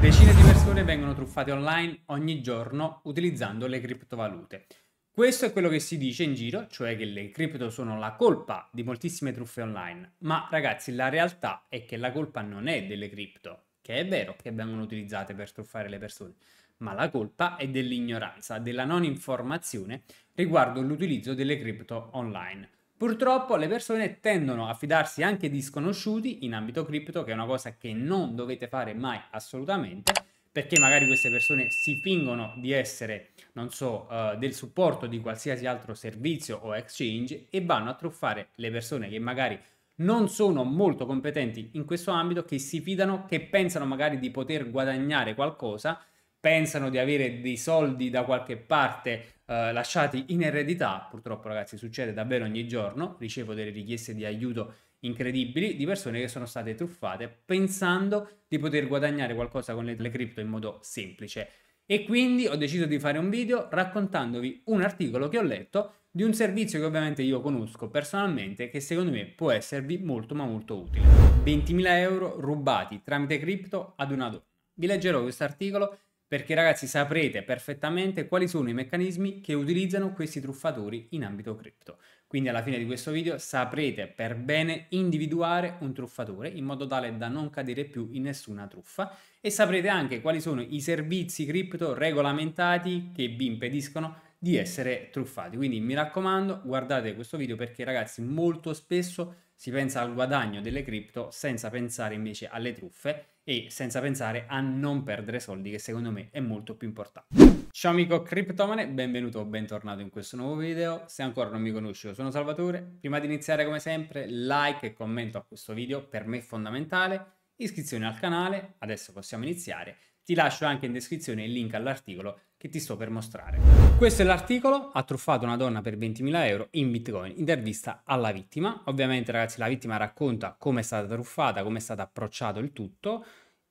Decine di persone vengono truffate online ogni giorno utilizzando le criptovalute. Questo è quello che si dice in giro, cioè che le cripto sono la colpa di moltissime truffe online. Ma ragazzi, la realtà è che la colpa non è delle cripto, che è vero che vengono utilizzate per truffare le persone, ma la colpa è dell'ignoranza, della non informazione riguardo l'utilizzo delle cripto online. Purtroppo le persone tendono a fidarsi anche di sconosciuti in ambito cripto, che è una cosa che non dovete fare mai assolutamente, perché magari queste persone si fingono di essere, non so, uh, del supporto di qualsiasi altro servizio o exchange e vanno a truffare le persone che magari non sono molto competenti in questo ambito, che si fidano, che pensano magari di poter guadagnare qualcosa pensano di avere dei soldi da qualche parte eh, lasciati in eredità, purtroppo ragazzi succede davvero ogni giorno, ricevo delle richieste di aiuto incredibili di persone che sono state truffate pensando di poter guadagnare qualcosa con le, le cripto in modo semplice. E quindi ho deciso di fare un video raccontandovi un articolo che ho letto di un servizio che ovviamente io conosco personalmente che secondo me può esservi molto ma molto utile. 20.000 euro rubati tramite cripto ad una donna. Vi leggerò questo articolo perché ragazzi saprete perfettamente quali sono i meccanismi che utilizzano questi truffatori in ambito cripto. Quindi alla fine di questo video saprete per bene individuare un truffatore in modo tale da non cadere più in nessuna truffa e saprete anche quali sono i servizi cripto regolamentati che vi impediscono di essere truffati. Quindi mi raccomando, guardate questo video perché ragazzi molto spesso si pensa al guadagno delle cripto senza pensare invece alle truffe e senza pensare a non perdere soldi che secondo me è molto più importante. Ciao amico criptomane, benvenuto o bentornato in questo nuovo video. Se ancora non mi conosci, io sono Salvatore. Prima di iniziare, come sempre, like e commento a questo video, per me è fondamentale. Iscrizione al canale, adesso possiamo iniziare. Ti lascio anche in descrizione il link all'articolo che ti sto per mostrare. Questo è l'articolo, ha truffato una donna per 20.000 euro in bitcoin, intervista alla vittima. Ovviamente ragazzi la vittima racconta come è stata truffata, come è stato approcciato il tutto,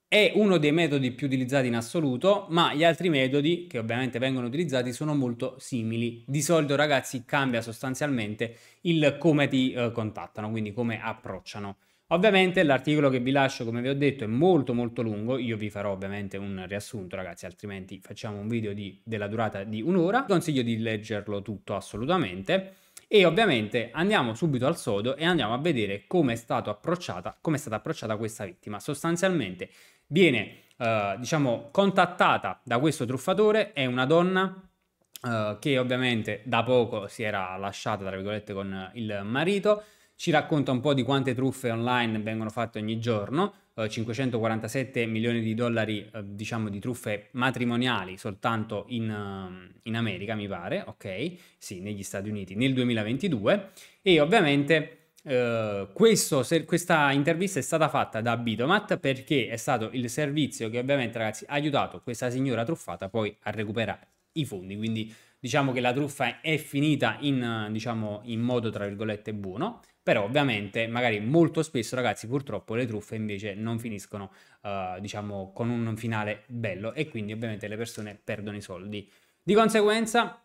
è uno dei metodi più utilizzati in assoluto, ma gli altri metodi che ovviamente vengono utilizzati sono molto simili. Di solito ragazzi cambia sostanzialmente il come ti eh, contattano, quindi come approcciano. Ovviamente l'articolo che vi lascio, come vi ho detto, è molto molto lungo, io vi farò ovviamente un riassunto ragazzi, altrimenti facciamo un video di, della durata di un'ora. consiglio di leggerlo tutto assolutamente. E ovviamente andiamo subito al sodo e andiamo a vedere come è, come è stata approcciata questa vittima. Sostanzialmente viene eh, diciamo contattata da questo truffatore, è una donna eh, che ovviamente da poco si era lasciata tra virgolette con il marito, ci racconta un po' di quante truffe online vengono fatte ogni giorno, 547 eh, milioni di dollari eh, diciamo di truffe matrimoniali soltanto in, eh, in America mi pare, ok? Sì, negli Stati Uniti nel 2022 e ovviamente eh, questo, se, questa intervista è stata fatta da Bitomat perché è stato il servizio che ovviamente ragazzi ha aiutato questa signora truffata poi a recuperare i fondi quindi diciamo che la truffa è finita in, diciamo, in modo tra virgolette buono però ovviamente magari molto spesso ragazzi purtroppo le truffe invece non finiscono uh, diciamo con un finale bello e quindi ovviamente le persone perdono i soldi di conseguenza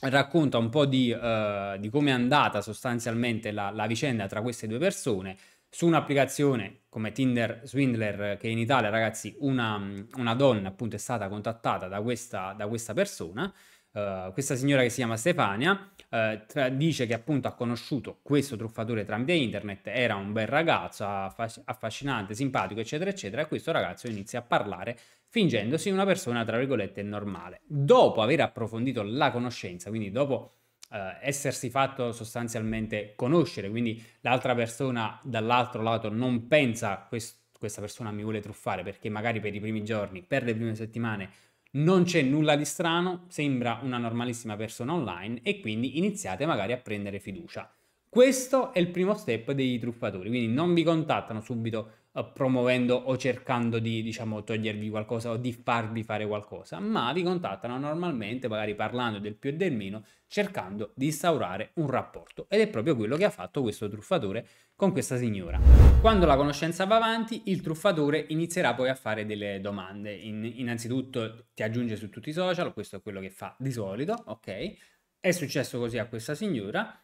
racconta un po' di, uh, di come è andata sostanzialmente la, la, vicenda tra queste due persone su un'applicazione come Tinder Swindler che in Italia ragazzi una, una donna appunto è stata contattata da questa, da questa persona uh, questa signora che si chiama Stefania uh, tra, dice che appunto ha conosciuto questo truffatore tramite internet era un bel ragazzo affascinante simpatico eccetera eccetera e questo ragazzo inizia a parlare fingendosi una persona, tra virgolette, normale. Dopo aver approfondito la conoscenza, quindi dopo eh, essersi fatto sostanzialmente conoscere, quindi l'altra persona dall'altro lato non pensa quest- questa persona mi vuole truffare perché magari per i primi giorni, per le prime settimane non c'è nulla di strano, sembra una normalissima persona online e quindi iniziate magari a prendere fiducia. Questo è il primo step dei truffatori, quindi non vi contattano subito eh, promuovendo o cercando di diciamo togliervi qualcosa o di farvi fare qualcosa, ma vi contattano normalmente magari parlando del più e del meno, cercando di instaurare un rapporto ed è proprio quello che ha fatto questo truffatore con questa signora. Quando la conoscenza va avanti, il truffatore inizierà poi a fare delle domande. In, innanzitutto ti aggiunge su tutti i social, questo è quello che fa di solito, ok? È successo così a questa signora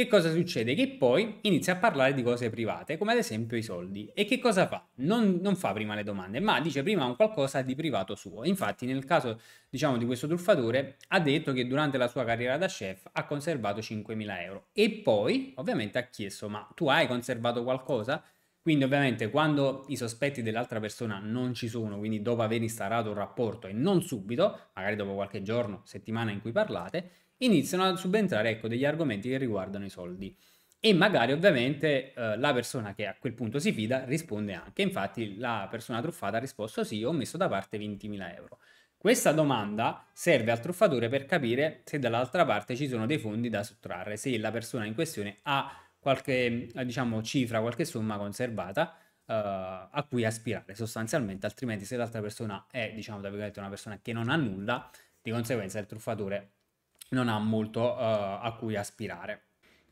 che cosa succede? Che poi inizia a parlare di cose private, come ad esempio i soldi. E che cosa fa? Non, non fa prima le domande, ma dice prima un qualcosa di privato suo. Infatti, nel caso diciamo, di questo truffatore, ha detto che durante la sua carriera da chef ha conservato 5.000 euro. E poi, ovviamente, ha chiesto: Ma tu hai conservato qualcosa? Quindi ovviamente quando i sospetti dell'altra persona non ci sono, quindi dopo aver instaurato un rapporto e non subito, magari dopo qualche giorno, settimana in cui parlate, iniziano a subentrare ecco, degli argomenti che riguardano i soldi. E magari ovviamente eh, la persona che a quel punto si fida risponde anche. Infatti la persona truffata ha risposto sì, ho messo da parte 20.000 euro. Questa domanda serve al truffatore per capire se dall'altra parte ci sono dei fondi da sottrarre, se la persona in questione ha qualche eh, diciamo, cifra, qualche somma conservata uh, a cui aspirare sostanzialmente, altrimenti se l'altra persona è diciamo, una persona che non ha nulla, di conseguenza il truffatore non ha molto uh, a cui aspirare.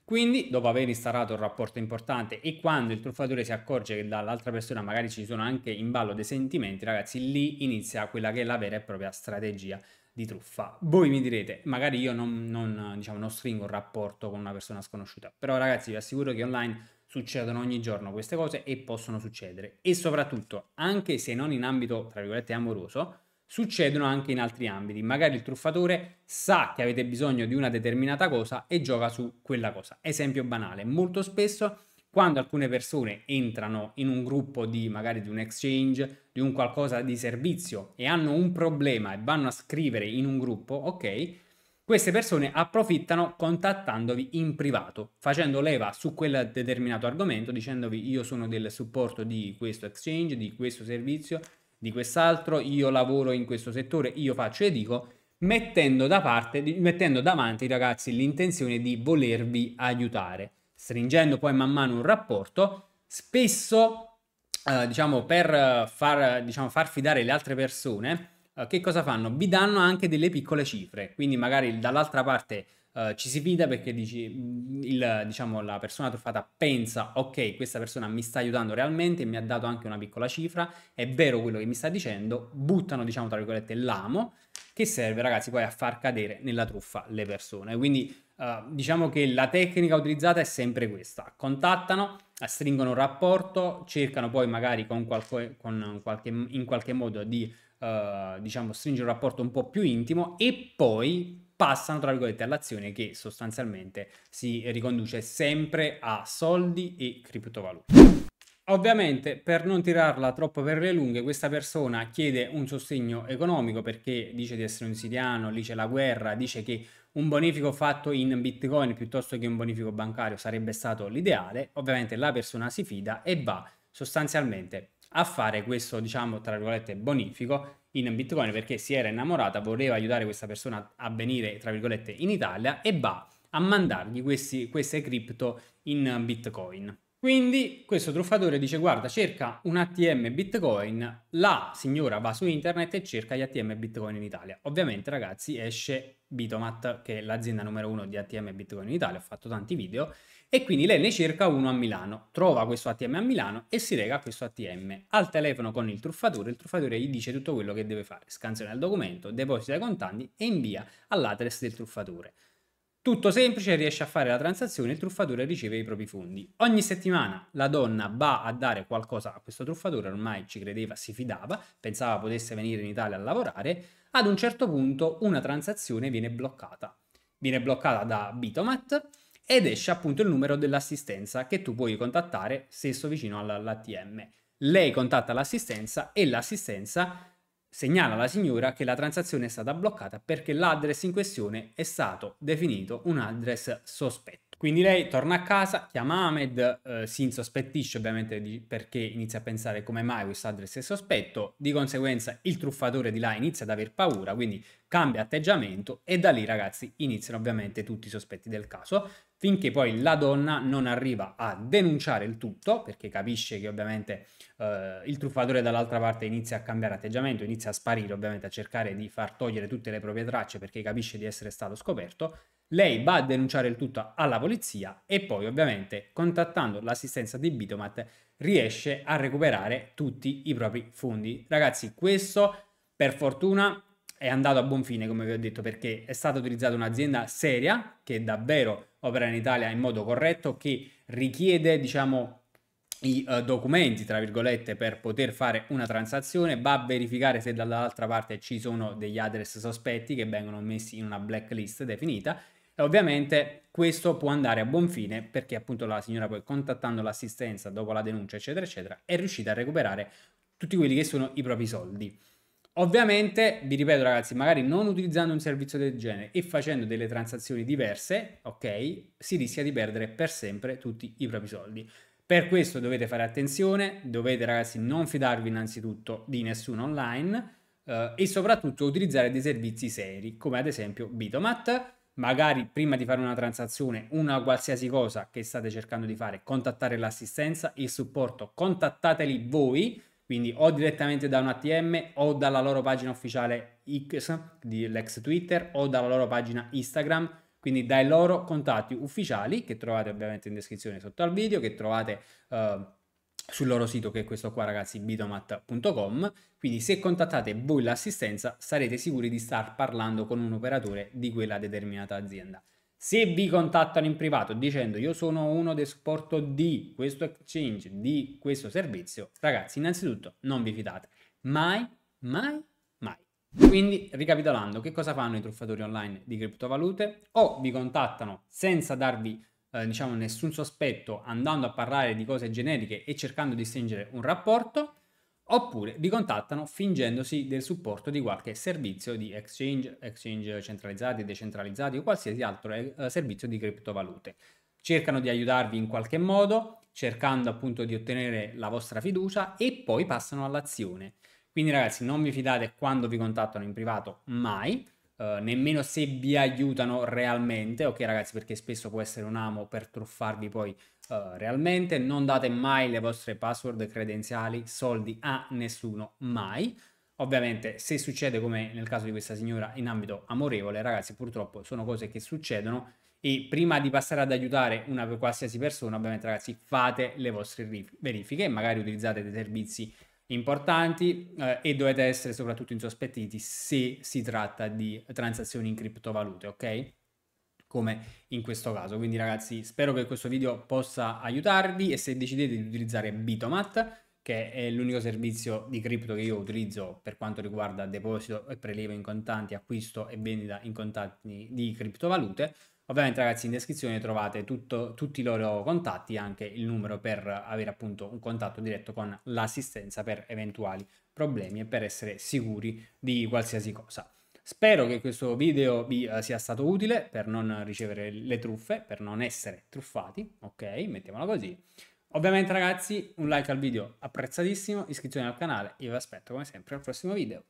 Quindi, dopo aver instaurato un rapporto importante e quando il truffatore si accorge che dall'altra persona magari ci sono anche in ballo dei sentimenti, ragazzi, lì inizia quella che è la vera e propria strategia di truffa. Voi mi direte, magari io non, non, diciamo, non stringo un rapporto con una persona sconosciuta, però ragazzi vi assicuro che online succedono ogni giorno queste cose e possono succedere. E soprattutto, anche se non in ambito, tra virgolette, amoroso, succedono anche in altri ambiti. Magari il truffatore sa che avete bisogno di una determinata cosa e gioca su quella cosa. Esempio banale, molto spesso quando alcune persone entrano in un gruppo di magari di un exchange, di un qualcosa di servizio e hanno un problema e vanno a scrivere in un gruppo, ok? Queste persone approfittano contattandovi in privato, facendo leva su quel determinato argomento, dicendovi io sono del supporto di questo exchange, di questo servizio, di quest'altro, io lavoro in questo settore, io faccio e dico, mettendo da parte, mettendo davanti ragazzi l'intenzione di volervi aiutare stringendo poi man mano un rapporto, spesso, eh, diciamo, per eh, far, diciamo, far fidare le altre persone, eh, che cosa fanno? Vi danno anche delle piccole cifre, quindi magari dall'altra parte Uh, ci si fida perché dici, mm, il, diciamo, la persona truffata pensa, ok, questa persona mi sta aiutando realmente, mi ha dato anche una piccola cifra, è vero quello che mi sta dicendo, buttano, diciamo, tra virgolette, l'amo che serve ragazzi poi a far cadere nella truffa le persone. Quindi Uh, diciamo che la tecnica utilizzata è sempre questa: contattano, stringono un rapporto, cercano poi magari con qualche, con qualche, in qualche modo di uh, diciamo stringere un rapporto un po' più intimo e poi passano tra virgolette all'azione che sostanzialmente si riconduce sempre a soldi e criptovalute. Ovviamente, per non tirarla troppo per le lunghe, questa persona chiede un sostegno economico perché dice di essere un siriano, lì c'è la guerra, dice che un bonifico fatto in bitcoin piuttosto che un bonifico bancario sarebbe stato l'ideale. Ovviamente la persona si fida e va sostanzialmente a fare questo, diciamo, tra virgolette, bonifico in bitcoin perché si era innamorata, voleva aiutare questa persona a venire, tra virgolette, in Italia e va a mandargli questi, queste cripto in bitcoin. Quindi questo truffatore dice guarda cerca un ATM Bitcoin, la signora va su internet e cerca gli ATM Bitcoin in Italia. Ovviamente ragazzi esce Bitomat che è l'azienda numero uno di ATM Bitcoin in Italia, ho fatto tanti video e quindi lei ne cerca uno a Milano, trova questo ATM a Milano e si rega a questo ATM. Al telefono con il truffatore, il truffatore gli dice tutto quello che deve fare, scansiona il documento, deposita i contanti e invia all'address del truffatore. Tutto semplice, riesce a fare la transazione, il truffatore riceve i propri fondi. Ogni settimana la donna va a dare qualcosa a questo truffatore, ormai ci credeva, si fidava, pensava potesse venire in Italia a lavorare, ad un certo punto una transazione viene bloccata. Viene bloccata da Bitomat ed esce appunto il numero dell'assistenza che tu puoi contattare stesso vicino all'ATM. Lei contatta l'assistenza e l'assistenza segnala alla signora che la transazione è stata bloccata perché l'address in questione è stato definito un address sospetto. Quindi lei torna a casa, chiama Ahmed, eh, si insospettisce ovviamente di, perché inizia a pensare come mai questo address è sospetto, di conseguenza il truffatore di là inizia ad aver paura, quindi cambia atteggiamento e da lì ragazzi iniziano ovviamente tutti i sospetti del caso, finché poi la donna non arriva a denunciare il tutto, perché capisce che ovviamente eh, il truffatore dall'altra parte inizia a cambiare atteggiamento, inizia a sparire ovviamente, a cercare di far togliere tutte le proprie tracce perché capisce di essere stato scoperto, lei va a denunciare il tutto alla polizia e poi ovviamente contattando l'assistenza di Bitomat riesce a recuperare tutti i propri fondi. Ragazzi, questo per fortuna è andato a buon fine, come vi ho detto, perché è stata utilizzata un'azienda seria che davvero opera in Italia in modo corretto, che richiede, diciamo, i uh, documenti, tra virgolette, per poter fare una transazione, va a verificare se dall'altra parte ci sono degli address sospetti che vengono messi in una blacklist definita e ovviamente questo può andare a buon fine perché appunto la signora poi contattando l'assistenza dopo la denuncia eccetera eccetera è riuscita a recuperare tutti quelli che sono i propri soldi. Ovviamente, vi ripeto ragazzi, magari non utilizzando un servizio del genere e facendo delle transazioni diverse, ok, si rischia di perdere per sempre tutti i propri soldi. Per questo dovete fare attenzione, dovete ragazzi non fidarvi innanzitutto di nessuno online eh, e soprattutto utilizzare dei servizi seri, come ad esempio Bitomat, magari prima di fare una transazione, una qualsiasi cosa che state cercando di fare, contattare l'assistenza, il supporto, contattateli voi, quindi o direttamente da un ATM o dalla loro pagina ufficiale X dell'ex Twitter o dalla loro pagina Instagram, quindi dai loro contatti ufficiali che trovate ovviamente in descrizione sotto al video, che trovate... Uh, sul loro sito che è questo qua ragazzi bitomat.com quindi se contattate voi l'assistenza sarete sicuri di star parlando con un operatore di quella determinata azienda se vi contattano in privato dicendo io sono uno del supporto di questo exchange di questo servizio ragazzi innanzitutto non vi fidate mai mai mai quindi ricapitolando che cosa fanno i truffatori online di criptovalute o vi contattano senza darvi eh, diciamo, nessun sospetto andando a parlare di cose generiche e cercando di stringere un rapporto, oppure vi contattano fingendosi del supporto di qualche servizio di exchange, exchange centralizzati, decentralizzati o qualsiasi altro eh, eh servizio di criptovalute. Cercano di aiutarvi in qualche modo, cercando appunto di ottenere la vostra fiducia e poi passano all'azione. Quindi ragazzi non vi fidate quando vi contattano in privato mai, eh, nemmeno se vi aiutano realmente, ok ragazzi, perché spesso può essere un amo per truffarvi poi uh, realmente, non date mai le vostre password credenziali, soldi a nessuno, mai. Ovviamente se succede come nel caso di questa signora in ambito amorevole, ragazzi, purtroppo sono cose che succedono e prima di passare ad aiutare una qualsiasi persona, ovviamente ragazzi, fate le vostre verifiche magari utilizzate dei servizi importanti eh, e dovete essere soprattutto insospettiti se si tratta di transazioni in criptovalute, ok? come in questo caso. Quindi ragazzi, spero che questo video possa aiutarvi e se decidete di utilizzare Bitomat, che è l'unico servizio di cripto che io utilizzo per quanto riguarda deposito e prelievo in contanti, acquisto e vendita in contanti di criptovalute, Ovviamente ragazzi in descrizione trovate tutto, tutti i loro contatti anche il numero per avere appunto un contatto diretto con l'assistenza per eventuali problemi e per essere sicuri di qualsiasi cosa. Spero che questo video vi eh, sia stato utile per non ricevere le truffe, per non essere truffati, ok? Mettiamola così. Ovviamente ragazzi un like al video apprezzatissimo, iscrizione al canale, io vi aspetto come sempre al prossimo video.